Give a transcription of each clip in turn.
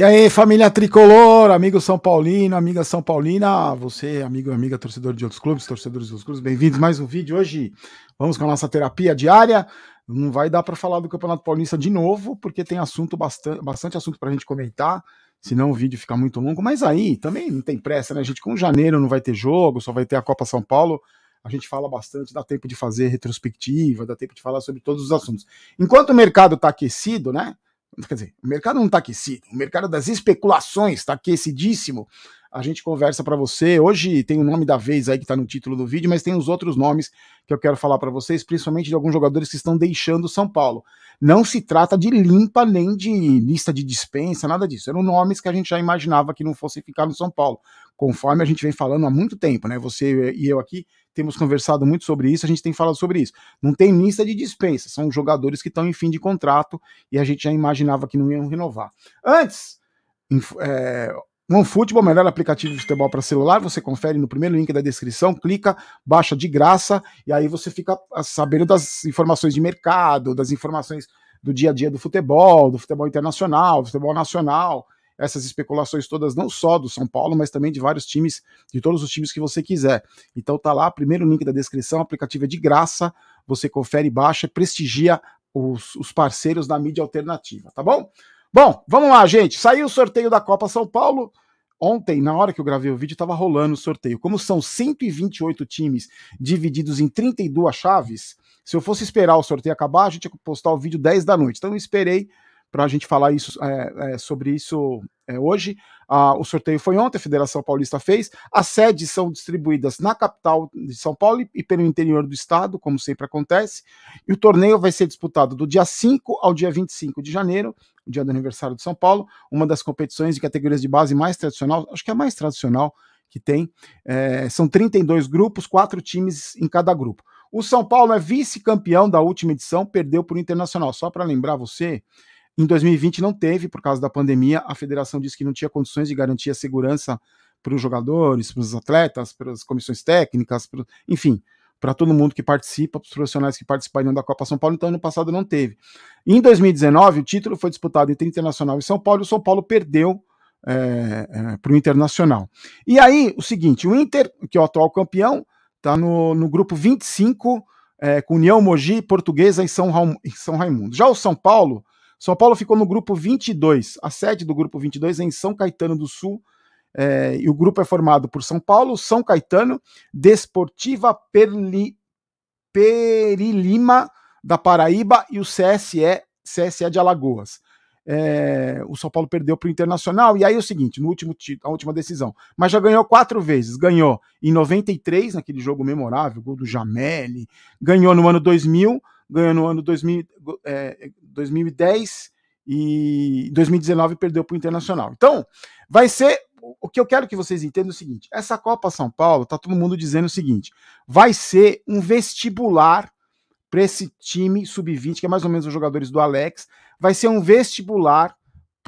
E aí, família tricolor, amigo São Paulino, amiga São Paulina, você, amigo e amiga torcedor de outros clubes, torcedores de outros clubes, bem-vindos mais um vídeo. Hoje vamos com a nossa terapia diária. Não vai dar para falar do Campeonato Paulista de novo, porque tem assunto bastante, bastante assunto para a gente comentar, senão o vídeo fica muito longo. Mas aí também não tem pressa, né, A gente? Com janeiro não vai ter jogo, só vai ter a Copa São Paulo. A gente fala bastante, dá tempo de fazer retrospectiva, dá tempo de falar sobre todos os assuntos. Enquanto o mercado está aquecido, né? Quer dizer, o mercado não está aquecido, o mercado das especulações está aquecidíssimo. A gente conversa para você. Hoje tem o nome da vez aí que está no título do vídeo, mas tem os outros nomes que eu quero falar para vocês, principalmente de alguns jogadores que estão deixando São Paulo. Não se trata de limpa nem de lista de dispensa, nada disso. Eram nomes que a gente já imaginava que não fossem ficar no São Paulo, conforme a gente vem falando há muito tempo, né? Você e eu aqui temos conversado muito sobre isso, a gente tem falado sobre isso. Não tem lista de dispensa, são jogadores que estão em fim de contrato e a gente já imaginava que não iam renovar. Antes, é, OneFootball, melhor aplicativo de futebol para celular, você confere no primeiro link da descrição, clica, baixa de graça e aí você fica ah, sabendo das informações de mercado, das informações do dia a dia do futebol, do futebol internacional, do futebol nacional essas especulações todas, não só do São Paulo, mas também de vários times, de todos os times que você quiser. Então tá lá, primeiro link da descrição, aplicativo é de graça, você confere, baixa, prestigia os, os parceiros da mídia alternativa, tá bom? Bom, vamos lá, gente. Saiu o sorteio da Copa São Paulo. Ontem, na hora que eu gravei o vídeo, estava rolando o sorteio. Como são 128 times divididos em 32 chaves, se eu fosse esperar o sorteio acabar, a gente ia postar o vídeo 10 da noite. Então eu esperei para a gente falar isso, é, é, sobre isso é, hoje. Ah, o sorteio foi ontem, a Federação Paulista fez. As sedes são distribuídas na capital de São Paulo e pelo interior do estado, como sempre acontece. E o torneio vai ser disputado do dia 5 ao dia 25 de janeiro, dia do aniversário de São Paulo, uma das competições de categorias de base mais tradicional, acho que é a mais tradicional que tem. É, são 32 grupos, quatro times em cada grupo. O São Paulo é vice-campeão da última edição, perdeu para o Internacional. Só para lembrar você, em 2020 não teve, por causa da pandemia, a federação disse que não tinha condições de garantir a segurança para os jogadores, para os atletas, para as comissões técnicas, enfim, para todo mundo que participa, para os profissionais que participariam da Copa São Paulo, então ano passado não teve. Em 2019, o título foi disputado entre Internacional e São Paulo, e o São Paulo perdeu é, é, para o Internacional. E aí, o seguinte, o Inter, que é o atual campeão, está no, no grupo 25, é, eh, com União Mogi, Portuguesa e São, Raum, São Raimundo. Já o São Paulo são Paulo ficou no grupo 22, a sede do grupo 22 é em São Caetano do Sul. É, e o grupo é formado por São Paulo, São Caetano, Desportiva Perli, Perilima da Paraíba e o CSE, CSE de Alagoas. É, o São Paulo perdeu para o Internacional. E aí é o seguinte, no último a última decisão. Mas já ganhou quatro vezes. Ganhou em 93, naquele jogo memorável, gol do Jameli. Ganhou no ano 2000, ganhou no ano 2000, é, 2010 é, e 2019 perdeu para o Internacional. Então, vai ser. O que eu quero que vocês entendam é o seguinte: essa Copa São Paulo, tá todo mundo dizendo o seguinte, vai ser um vestibular para esse time sub-20, que é mais ou menos os jogadores do Alex, vai ser um vestibular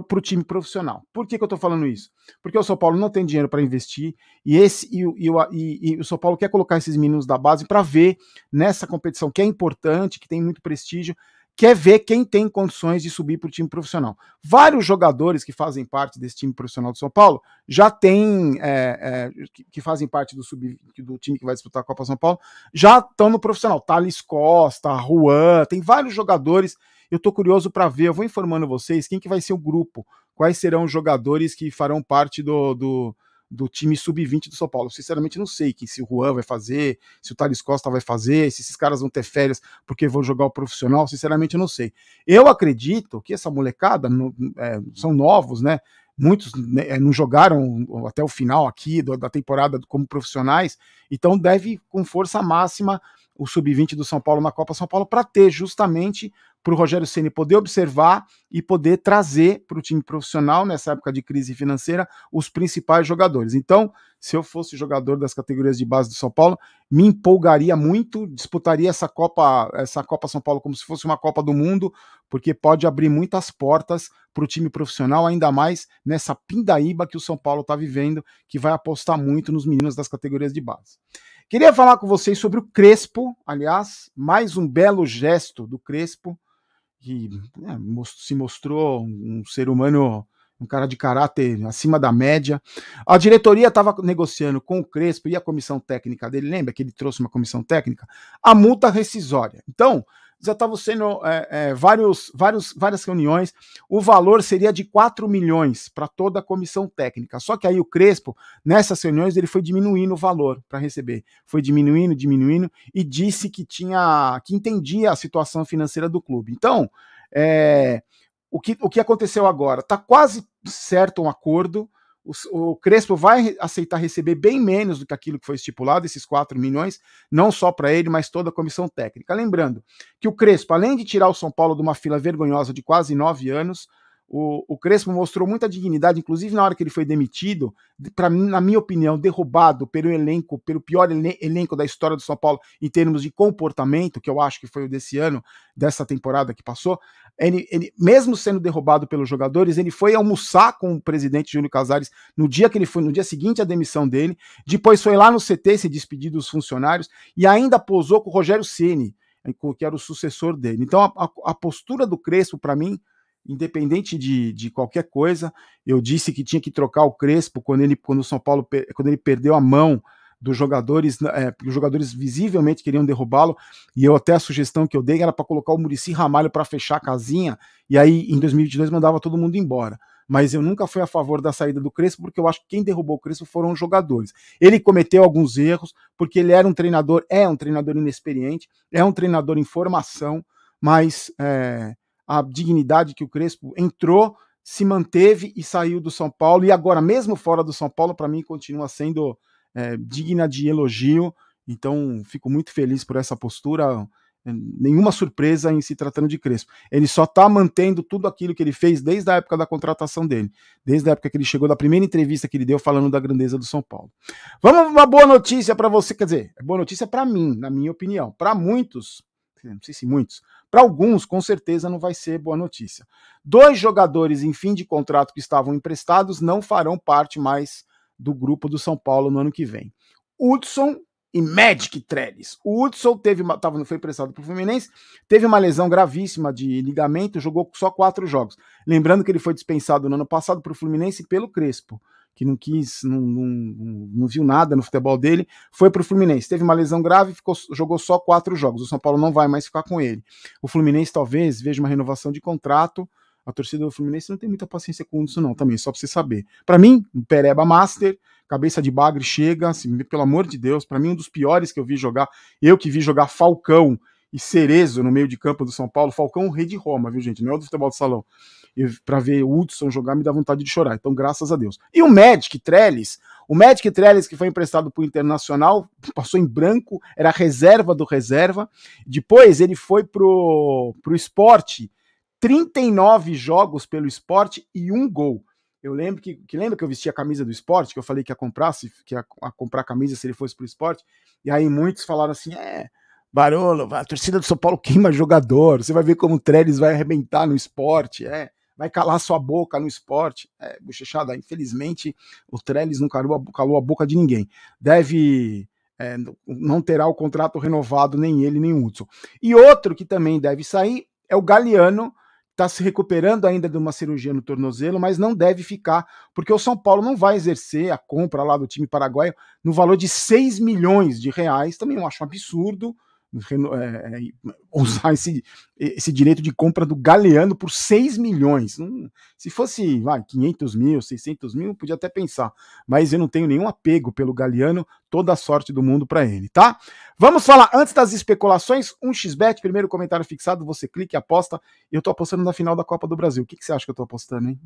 para o time profissional. Por que, que eu estou falando isso? Porque o São Paulo não tem dinheiro para investir e esse e, e, e, e, o São Paulo quer colocar esses meninos da base para ver nessa competição que é importante, que tem muito prestígio, quer ver quem tem condições de subir para o time profissional. Vários jogadores que fazem parte desse time profissional do São Paulo já têm, é, é, que, que, fazem parte do, sub, do time que vai disputar a Copa São Paulo, já estão no profissional. Thales Costa, Juan, tem vários jogadores eu estou curioso para ver, eu vou informando vocês quem que vai ser o grupo, quais serão os jogadores que farão parte do, do, do time sub-20 do São Paulo. Sinceramente, não sei quem se o Juan vai fazer, se o Thales Costa vai fazer, se esses caras vão ter férias porque vão jogar o profissional. Sinceramente, eu não sei. Eu acredito que essa molecada no, é, são novos, né? Muitos né, é, não jogaram até o final aqui da temporada como profissionais, então deve com força máxima o sub-20 do São Paulo na Copa São Paulo para ter justamente para o Rogério Ceni poder observar e poder trazer para o time profissional nessa época de crise financeira os principais jogadores. Então, se eu fosse jogador das categorias de base do São Paulo, me empolgaria muito, disputaria essa Copa, essa Copa São Paulo como se fosse uma Copa do Mundo, porque pode abrir muitas portas para o time profissional, ainda mais nessa pindaíba que o São Paulo está vivendo, que vai apostar muito nos meninos das categorias de base. Queria falar com vocês sobre o Crespo, aliás, mais um belo gesto do Crespo, que né, se mostrou um ser humano, um cara de caráter acima da média. A diretoria estava negociando com o Crespo e a comissão técnica dele, lembra que ele trouxe uma comissão técnica? A multa rescisória. Então, já estavam sendo é, é, vários, vários, várias reuniões. O valor seria de 4 milhões para toda a comissão técnica. Só que aí o Crespo, nessas reuniões, ele foi diminuindo o valor para receber. Foi diminuindo, diminuindo, e disse que tinha. que entendia a situação financeira do clube. Então, é, o, que, o que aconteceu agora? Está quase certo um acordo o, o, Crespo vai aceitar receber bem menos do que aquilo que foi estipulado, esses 4 milhões, não só para ele, mas toda a comissão técnica. Lembrando que o Crespo, além de tirar o São Paulo de uma fila vergonhosa de quase nove anos, o, o Crespo mostrou muita dignidade, inclusive na hora que ele foi demitido, pra, na minha opinião, derrubado pelo elenco, pelo pior elenco da história do São Paulo em termos de comportamento, que eu acho que foi o desse ano, dessa temporada que passou. Ele, ele, mesmo sendo derrubado pelos jogadores, ele foi almoçar com o presidente Júlio Casares no dia que ele foi, no dia seguinte à demissão dele. Depois foi lá no CT se despedir dos funcionários e ainda posou com o Rogério Ceni, que era o sucessor dele. Então a, a, a postura do Crespo, para mim, independente de, de qualquer coisa, eu disse que tinha que trocar o Crespo quando ele, quando o São Paulo, quando ele perdeu a mão dos jogadores, é, porque os jogadores visivelmente queriam derrubá-lo, e eu até a sugestão que eu dei era para colocar o Murici Ramalho para fechar a casinha, e aí em 2022 mandava todo mundo embora. Mas eu nunca fui a favor da saída do Crespo, porque eu acho que quem derrubou o Crespo foram os jogadores. Ele cometeu alguns erros, porque ele era um treinador, é um treinador inexperiente, é um treinador em formação, mas é, a dignidade que o Crespo entrou se manteve e saiu do São Paulo e agora mesmo fora do São Paulo para mim continua sendo é, digna de elogio. Então, fico muito feliz por essa postura. Nenhuma surpresa em se tratando de Crespo. Ele só está mantendo tudo aquilo que ele fez desde a época da contratação dele, desde a época que ele chegou, da primeira entrevista que ele deu falando da grandeza do São Paulo. Vamos uma boa notícia para você, quer dizer, é boa notícia para mim, na minha opinião. Para muitos, não sei se muitos, para alguns, com certeza não vai ser boa notícia. Dois jogadores em fim de contrato que estavam emprestados não farão parte mais do grupo do São Paulo no ano que vem. Hudson e Magic Trellis. O Hudson teve uma, tava, foi emprestado para o Fluminense, teve uma lesão gravíssima de ligamento, jogou só quatro jogos. Lembrando que ele foi dispensado no ano passado para o Fluminense pelo Crespo, que não quis, não, não, não viu nada no futebol dele, foi para o Fluminense. Teve uma lesão grave, ficou, jogou só quatro jogos. O São Paulo não vai mais ficar com ele. O Fluminense talvez veja uma renovação de contrato a torcida do Fluminense não tem muita paciência com isso, não, também, só pra você saber. Para mim, Pereba Master, cabeça de bagre chega, assim, pelo amor de Deus, para mim, um dos piores que eu vi jogar. Eu que vi jogar Falcão e Cerezo no meio de campo do São Paulo, Falcão, rei de Roma, viu, gente? Não é o do futebol de salão. Para ver o Hudson jogar me dá vontade de chorar, então graças a Deus. E o Magic Trellis, o Magic Trellis que foi emprestado para o Internacional, passou em branco, era reserva do reserva. Depois ele foi pro, pro esporte 39 jogos pelo esporte e um gol. Eu lembro que, que lembra que eu vesti a camisa do esporte, que eu falei que ia comprar, se, que ia a comprar camisa se ele fosse pro esporte, e aí muitos falaram assim: é, Barolo, a torcida do São Paulo queima jogador, você vai ver como o Trellis vai arrebentar no esporte, é, vai calar sua boca no esporte. É, bochechada, infelizmente o Trellis não calou, calou a boca de ninguém. Deve. É, não terá o contrato renovado, nem ele, nem o Hudson. E outro que também deve sair é o Galeano, está se recuperando ainda de uma cirurgia no tornozelo, mas não deve ficar, porque o São Paulo não vai exercer a compra lá do time paraguaio no valor de 6 milhões de reais. Também eu acho um absurdo. É, é, usar esse, esse direito de compra do Galeano por 6 milhões. Não, hum, se fosse vai, 500 mil, 600 mil, podia até pensar. Mas eu não tenho nenhum apego pelo Galeano, toda a sorte do mundo para ele, tá? Vamos falar antes das especulações. Um xbet, primeiro comentário fixado, você clica e aposta. Eu tô apostando na final da Copa do Brasil. O que, que você acha que eu tô apostando, hein?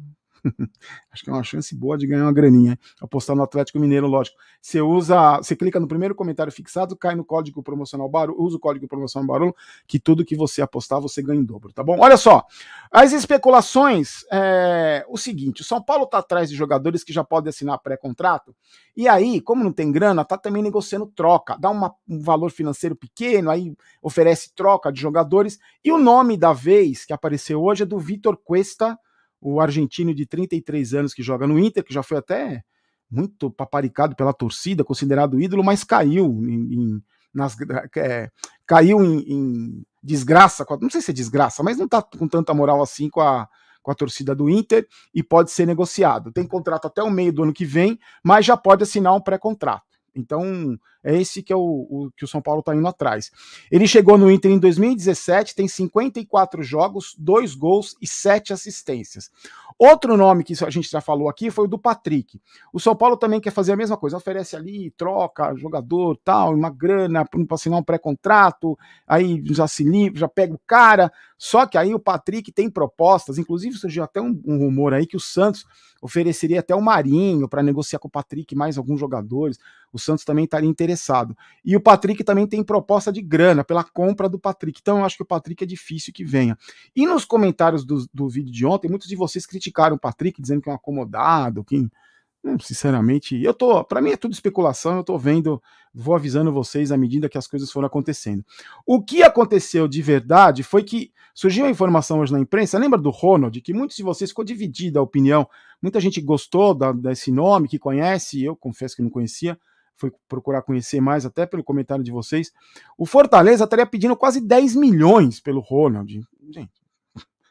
Acho que é uma chance boa de ganhar uma graninha. Apostar no Atlético Mineiro, lógico. Você usa, você clica no primeiro comentário fixado, cai no código promocional Barulho, usa o código promocional Barulho, que tudo que você apostar você ganha em dobro, tá bom? Olha só, as especulações é o seguinte: o São Paulo está atrás de jogadores que já podem assinar pré-contrato, e aí, como não tem grana, tá também negociando troca, dá uma, um valor financeiro pequeno, aí oferece troca de jogadores, e o nome da vez que apareceu hoje é do Vitor Cuesta o argentino de 33 anos que joga no Inter, que já foi até muito paparicado pela torcida, considerado ídolo, mas caiu em, em nas, é, caiu em, em, desgraça, não sei se é desgraça, mas não está com tanta moral assim com a, com a torcida do Inter e pode ser negociado. Tem contrato até o meio do ano que vem, mas já pode assinar um pré-contrato. Então, é esse que é o, o que o São Paulo está indo atrás. Ele chegou no Inter em 2017, tem 54 jogos, dois gols e sete assistências. Outro nome que a gente já falou aqui foi o do Patrick. O São Paulo também quer fazer a mesma coisa, oferece ali, troca jogador, tal, uma grana para assinar um pré-contrato, aí já se livra, já pega o cara. Só que aí o Patrick tem propostas, inclusive surgiu até um, um rumor aí que o Santos ofereceria até o Marinho para negociar com o Patrick mais alguns jogadores. O Santos também estaria tá interessado interessado. E o Patrick também tem proposta de grana pela compra do Patrick. Então eu acho que o Patrick é difícil que venha. E nos comentários do, do vídeo de ontem, muitos de vocês criticaram o Patrick, dizendo que é um acomodado, que. Hum, sinceramente, eu tô. para mim é tudo especulação, eu tô vendo, vou avisando vocês à medida que as coisas foram acontecendo. O que aconteceu de verdade foi que surgiu a informação hoje na imprensa, lembra do Ronald, que muitos de vocês ficou dividida a opinião. Muita gente gostou da, desse nome, que conhece, eu confesso que não conhecia, fui procurar conhecer mais, até pelo comentário de vocês. O Fortaleza estaria pedindo quase 10 milhões pelo Ronald. Gente,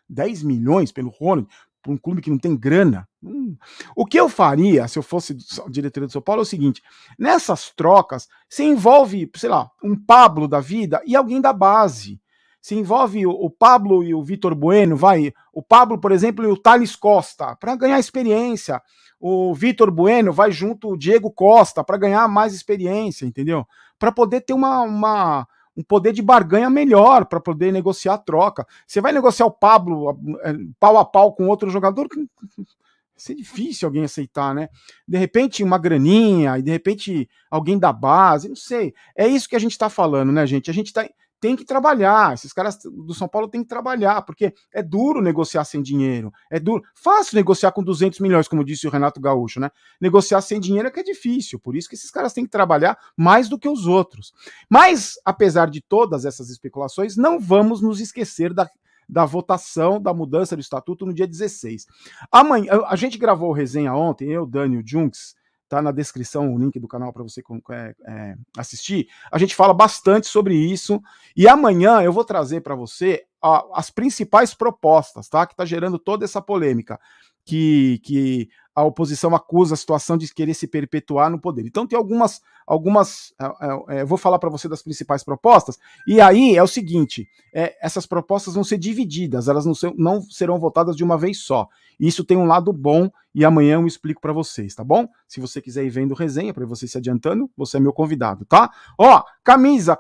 10 milhões pelo Ronald, para um clube que não tem grana. Hum. O que eu faria se eu fosse diretor do São Paulo é o seguinte: nessas trocas, se envolve, sei lá, um Pablo da vida e alguém da base se envolve o, o Pablo e o Vitor Bueno, vai, o Pablo, por exemplo, e o Thales Costa, para ganhar experiência. O Vitor Bueno vai junto o Diego Costa para ganhar mais experiência, entendeu? Para poder ter uma, uma um poder de barganha melhor para poder negociar a troca. Você vai negociar o Pablo é, pau a pau com outro jogador? Vai ser é difícil alguém aceitar, né? De repente, uma graninha, e de repente alguém da base, não sei. É isso que a gente está falando, né, gente? A gente está tem que trabalhar. Esses caras do São Paulo têm que trabalhar, porque é duro negociar sem dinheiro. É duro. Fácil negociar com 200 milhões, como disse o Renato Gaúcho, né? Negociar sem dinheiro é que é difícil. Por isso que esses caras têm que trabalhar mais do que os outros. Mas, apesar de todas essas especulações, não vamos nos esquecer da, da votação da mudança do estatuto no dia 16. Amanhã, a gente gravou resenha ontem, eu, Daniel Junks tá na descrição o link do canal para você é, é, assistir. A gente fala bastante sobre isso e amanhã eu vou trazer para você a, as principais propostas, tá? Que está gerando toda essa polêmica que, que a oposição acusa a situação de querer se perpetuar no poder. Então tem algumas, algumas, é, é, é vou falar para você das principais propostas. E aí é o seguinte, é, essas propostas vão ser divididas, elas não, ser, não serão votadas de uma vez só. Isso tem um lado bom e amanhã eu explico para vocês, tá bom? Se você quiser ir vendo resenha para você se adiantando, você é meu convidado, tá? Ó, camisa,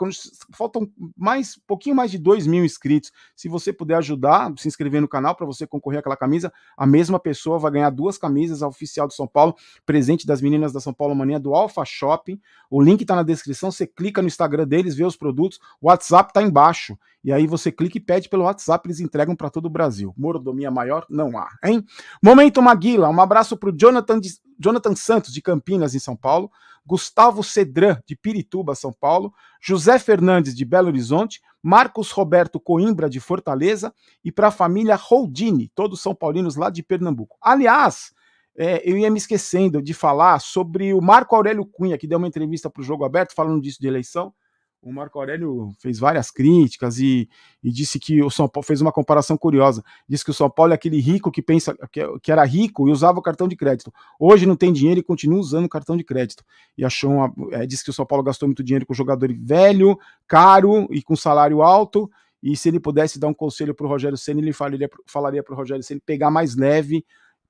faltam mais, pouquinho mais de dois mil inscritos. Se você puder ajudar, se inscrever no canal para você concorrer àquela camisa, a mesma pessoa vai ganhar duas camisas camisa oficial do São Paulo, presente das meninas da São Paulo Mania do Alpha Shopping. O link está na descrição, você clica no Instagram deles, vê os produtos, o WhatsApp está embaixo. E aí você clica e pede pelo WhatsApp, eles entregam para todo o Brasil. Mordomia maior não há, hein? Momento Maguila, um abraço para o Jonathan, de, Jonathan Santos, de Campinas, em São Paulo, Gustavo Cedran, de Pirituba, São Paulo, José Fernandes, de Belo Horizonte, Marcos Roberto Coimbra, de Fortaleza, e para a família Roldini, todos são paulinos lá de Pernambuco. Aliás, é, eu ia me esquecendo de falar sobre o Marco Aurélio Cunha, que deu uma entrevista para o Jogo Aberto falando disso de eleição. O Marco Aurélio fez várias críticas e, e, disse que o São Paulo fez uma comparação curiosa. Disse que o São Paulo é aquele rico que pensa que, que era rico e usava o cartão de crédito. Hoje não tem dinheiro e continua usando o cartão de crédito. E achou uma, é, disse que o São Paulo gastou muito dinheiro com jogador velho, caro e com salário alto. E se ele pudesse dar um conselho para o Rogério Senna, ele falaria para o Rogério Senna pegar mais leve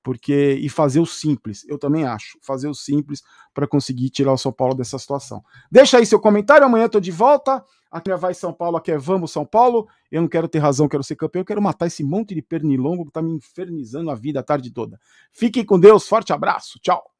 porque e fazer o simples, eu também acho, fazer o simples para conseguir tirar o São Paulo dessa situação. Deixa aí seu comentário, amanhã eu tô de volta. Aqui é Vai São Paulo, aqui é Vamos São Paulo. Eu não quero ter razão, quero ser campeão, eu quero matar esse monte de pernilongo que tá me infernizando a vida a tarde toda. Fiquem com Deus, forte abraço, tchau.